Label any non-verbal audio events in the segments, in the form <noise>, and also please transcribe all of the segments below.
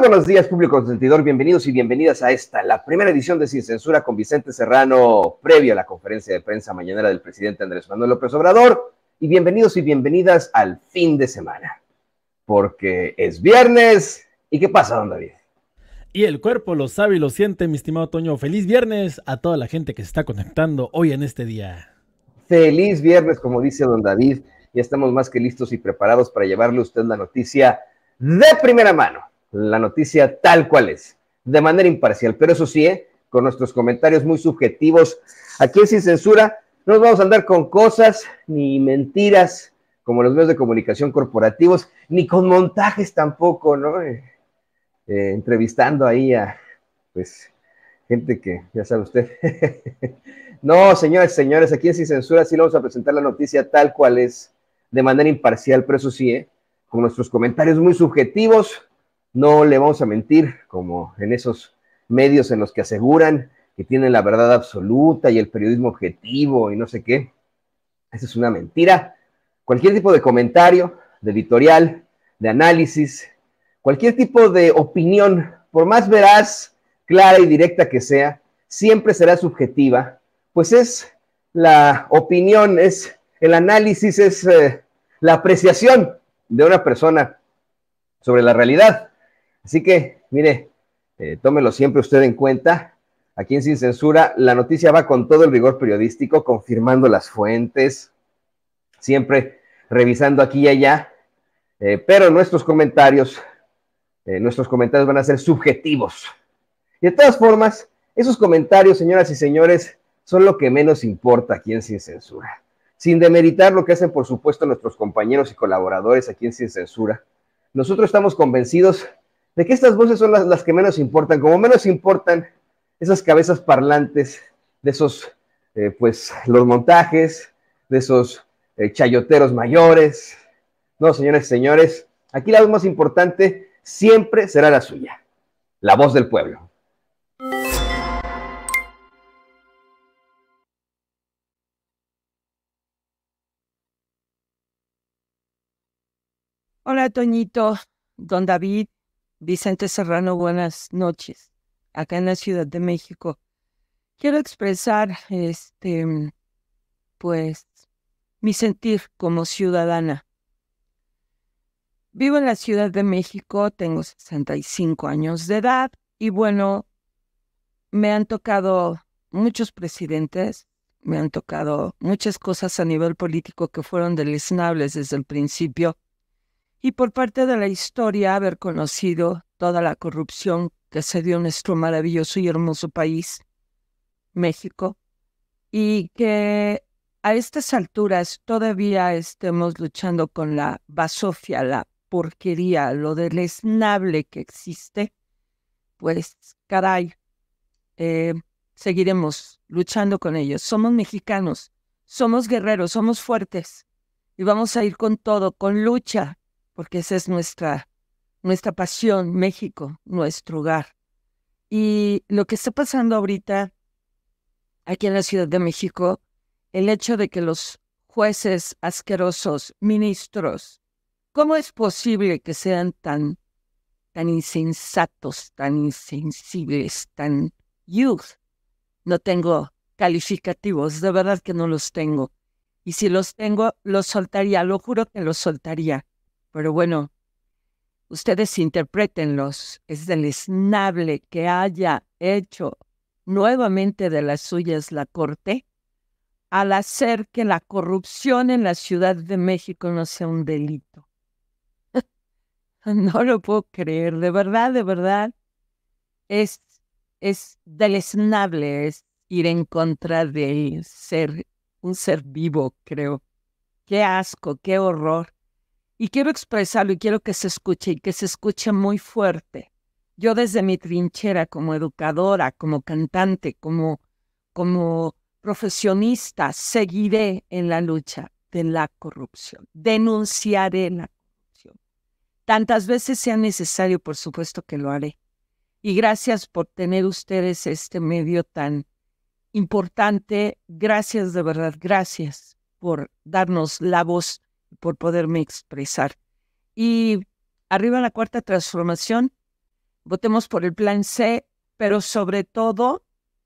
buenos días, público consentidor. Bienvenidos y bienvenidas a esta, la primera edición de Sin Censura con Vicente Serrano, previo a la conferencia de prensa mañanera del presidente Andrés Manuel López Obrador. Y bienvenidos y bienvenidas al fin de semana, porque es viernes. ¿Y qué pasa, don David? Y el cuerpo lo sabe y lo siente, mi estimado Toño. Feliz viernes a toda la gente que se está conectando hoy en este día. Feliz viernes, como dice don David. Ya estamos más que listos y preparados para llevarle a usted la noticia de primera mano la noticia tal cual es, de manera imparcial, pero eso sí, ¿eh? con nuestros comentarios muy subjetivos. Aquí en Sin Censura no nos vamos a andar con cosas ni mentiras como los medios de comunicación corporativos, ni con montajes tampoco, ¿no? Eh, eh, entrevistando ahí a, pues, gente que, ya sabe usted. <laughs> no, señores, señores, aquí en Sin Censura sí vamos a presentar la noticia tal cual es, de manera imparcial, pero eso sí, con nuestros comentarios muy subjetivos, no le vamos a mentir, como en esos medios en los que aseguran que tienen la verdad absoluta y el periodismo objetivo y no sé qué. Esa es una mentira. Cualquier tipo de comentario, de editorial, de análisis, cualquier tipo de opinión, por más veraz, clara y directa que sea, siempre será subjetiva, pues es la opinión, es el análisis, es eh, la apreciación de una persona sobre la realidad. Así que, mire, eh, tómelo siempre usted en cuenta. Aquí en Sin Censura, la noticia va con todo el rigor periodístico, confirmando las fuentes, siempre revisando aquí y allá, eh, pero nuestros comentarios, eh, nuestros comentarios van a ser subjetivos. Y de todas formas, esos comentarios, señoras y señores, son lo que menos importa aquí en Sin Censura. Sin demeritar lo que hacen, por supuesto, nuestros compañeros y colaboradores aquí en Sin Censura, nosotros estamos convencidos de que estas voces son las, las que menos importan, como menos importan esas cabezas parlantes de esos, eh, pues, los montajes, de esos eh, chayoteros mayores. No, señores, señores, aquí la voz más importante siempre será la suya, la voz del pueblo. Hola, Toñito, don David, Vicente Serrano, buenas noches, acá en la Ciudad de México. Quiero expresar, este, pues, mi sentir como ciudadana. Vivo en la Ciudad de México, tengo 65 años de edad y bueno, me han tocado muchos presidentes, me han tocado muchas cosas a nivel político que fueron deleznables desde el principio y por parte de la historia haber conocido toda la corrupción que se dio en nuestro maravilloso y hermoso país, México, y que a estas alturas todavía estemos luchando con la basofia, la porquería, lo deleznable que existe, pues caray, eh, seguiremos luchando con ellos. Somos mexicanos, somos guerreros, somos fuertes y vamos a ir con todo, con lucha, porque esa es nuestra, nuestra pasión, México, nuestro hogar. Y lo que está pasando ahorita aquí en la Ciudad de México, el hecho de que los jueces asquerosos, ministros, ¿cómo es posible que sean tan, tan insensatos, tan insensibles, tan youth? No tengo calificativos, de verdad que no los tengo. Y si los tengo, los soltaría, lo juro que los soltaría. Pero bueno, ustedes interpretenlos. Es deleznable que haya hecho nuevamente de las suyas la Corte al hacer que la corrupción en la Ciudad de México no sea un delito. <laughs> no lo puedo creer, de verdad, de verdad. Es, es deleznable es ir en contra de ser un ser vivo, creo. Qué asco, qué horror. Y quiero expresarlo y quiero que se escuche y que se escuche muy fuerte. Yo desde mi trinchera como educadora, como cantante, como, como profesionista, seguiré en la lucha de la corrupción. Denunciaré la corrupción. Tantas veces sea necesario, por supuesto que lo haré. Y gracias por tener ustedes este medio tan importante. Gracias de verdad, gracias por darnos la voz por poderme expresar. Y arriba la cuarta transformación, votemos por el plan C, pero sobre todo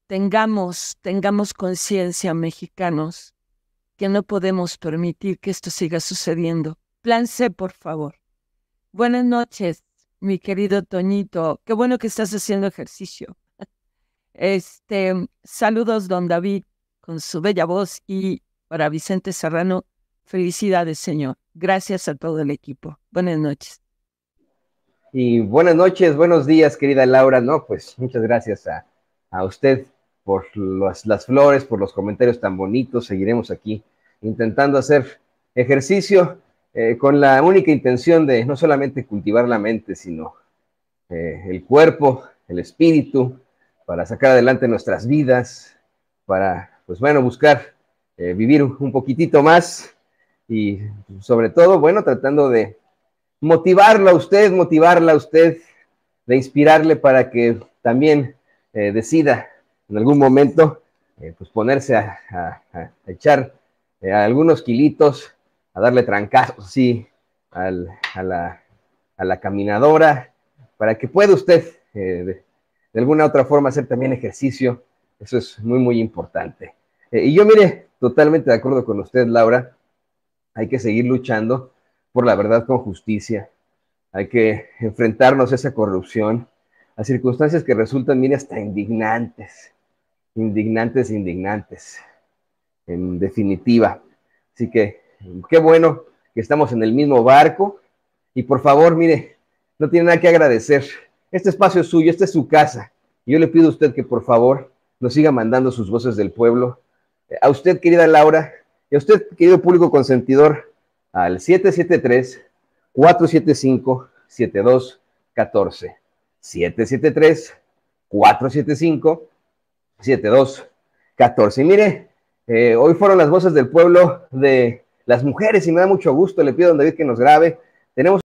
tengamos, tengamos conciencia, mexicanos, que no podemos permitir que esto siga sucediendo. Plan C, por favor. Buenas noches, mi querido Toñito. Qué bueno que estás haciendo ejercicio. <laughs> Este, saludos, don David, con su bella voz y para Vicente Serrano, Felicidades, Señor. Gracias a todo el equipo. Buenas noches. Y buenas noches, buenos días, querida Laura. No, pues muchas gracias a, usted por las, flores, por los comentarios tan bonitos. Seguiremos aquí intentando hacer ejercicio eh, con la única intención de no solamente cultivar la mente, sino eh, el cuerpo, el espíritu, para sacar adelante nuestras vidas, para, pues bueno, buscar eh, vivir un poquitito más y sobre todo, bueno, tratando de motivarla a usted, motivarla a usted, de inspirarle para que también eh, decida en algún momento eh, pues ponerse a, echar eh, algunos kilitos, a darle trancazos, sí, al, a, la, caminadora, para que pueda usted de, de, alguna otra forma hacer también ejercicio. Eso es muy, muy importante. y yo mire, totalmente de acuerdo con usted, Laura, hay que seguir luchando por la verdad con justicia. Hay que enfrentarnos a esa corrupción, a circunstancias que resultan, mire, hasta indignantes. Indignantes, indignantes. En definitiva. Así que, qué bueno que estamos en el mismo barco. Y por favor, mire, no tiene nada que agradecer. Este espacio es suyo, esta es su casa. Yo le pido a usted que por favor nos siga mandando sus voces del pueblo. A usted, querida Laura, y a usted, querido público consentidor, al 773-475-7214. 773-475-7214. Y mire, eh, hoy fueron las voces del pueblo de las mujeres y me da mucho gusto. Le pido a David que nos grabe. Tenemos